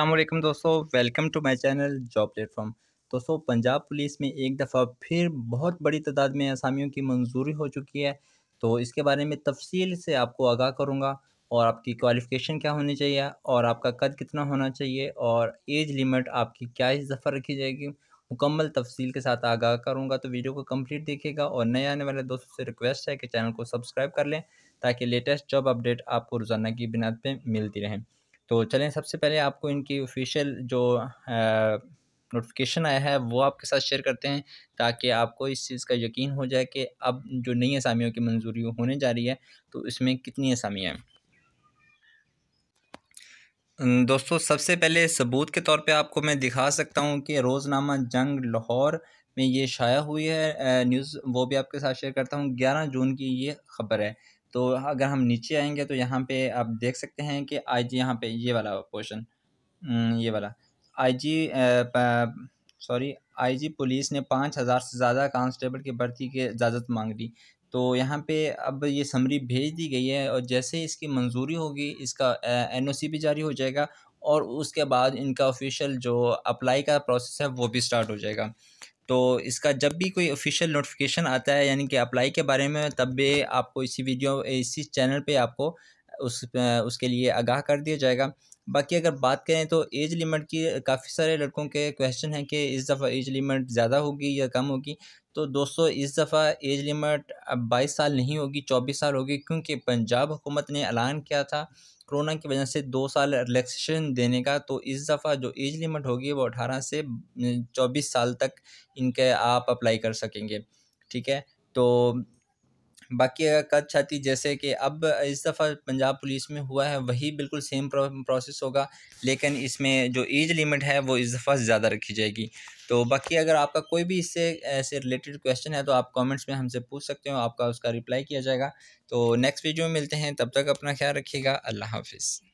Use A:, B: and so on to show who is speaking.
A: अल्लाम दोस्तों welcome to my channel job platform दोस्तों पंजाब पुलिस में एक दफ़ा फिर बहुत बड़ी तादाद में असामियों की मंजूरी हो चुकी है तो इसके बारे में तफसील से आपको आगाह करूँगा और आपकी क्वालिफ़िकेशन क्या होनी चाहिए और आपका कद कितना होना चाहिए और एज लिमिट आपकी क्या इस दफ़ा रखी जाएगी मुकम्मल तफसील के साथ आगाह करूँगा तो वीडियो को कम्प्लीट देखेगा और नए आने वाले दोस्तों से रिक्वेस्ट है कि चैनल को सब्सक्राइब कर लें ताकि लेटेस्ट जॉब अपडेट आपको रोज़ाना की बिनात पर मिलती रहें तो चलें सबसे पहले आपको इनकी ऑफिशियल जो नोटिफिकेशन आया है वो आपके साथ शेयर करते हैं ताकि आपको इस चीज़ का यकीन हो जाए कि अब जो नई असामियों की मंजूरी होने जा रही है तो इसमें कितनी असामियाँ हैं दोस्तों सबसे पहले सबूत के तौर पे आपको मैं दिखा सकता हूँ कि रोज़नामा जंग लाहौर में ये शाया हुई है न्यूज़ वो भी आपके साथ शेयर करता हूँ ग्यारह जून की ये खबर है तो अगर हम नीचे आएंगे तो यहाँ पे आप देख सकते हैं कि आई जी यहाँ पे ये वाला पोर्शन ये वाला आई जी सॉरी आई जी पुलिस ने पाँच हज़ार से ज़्यादा कांस्टेबल की भर्ती की इजाज़त मांग ली तो यहाँ पे अब ये समरी भेज दी गई है और जैसे इसकी मंजूरी होगी इसका एनओसी भी जारी हो जाएगा और उसके बाद इनका ऑफिशियल जो अप्लाई का प्रोसेस है वो भी स्टार्ट हो जाएगा तो इसका जब भी कोई ऑफिशियल नोटिफिकेशन आता है यानी कि अप्लाई के बारे में तब भी आपको इसी वीडियो इसी चैनल पे आपको उस उसके लिए आगाह कर दिया जाएगा बाकी अगर बात करें तो एज लिमिट की काफ़ी सारे लड़कों के क्वेश्चन हैं कि इस दफ़ा एज लिमिट ज़्यादा होगी या कम होगी तो दोस्तों इस दफ़ा एज लिमिट अब बाईस साल नहीं होगी चौबीस साल होगी क्योंकि पंजाब हुकूमत ने ऐलान किया था कोरोना की वजह से दो साल रिलैक्सेशन देने का तो इस दफ़ा जो एज लिमिट होगी वो अठारह से चौबीस साल तक इनके आप अप्लाई कर सकेंगे ठीक है तो बाकी अगर कद छाती जैसे कि अब इस दफ़ा पंजाब पुलिस में हुआ है वही बिल्कुल सेम प्रोसेस होगा लेकिन इसमें जो एज लिमिट है वो इस दफ़ा ज़्यादा रखी जाएगी तो बाकी अगर आपका कोई भी इससे ऐसे रिलेटेड क्वेश्चन है तो आप कमेंट्स में हमसे पूछ सकते हो आपका उसका रिप्लाई किया जाएगा तो नेक्स्ट वीडियो में मिलते हैं तब तक अपना ख्याल रखिएगा अल्लाह हाफिज़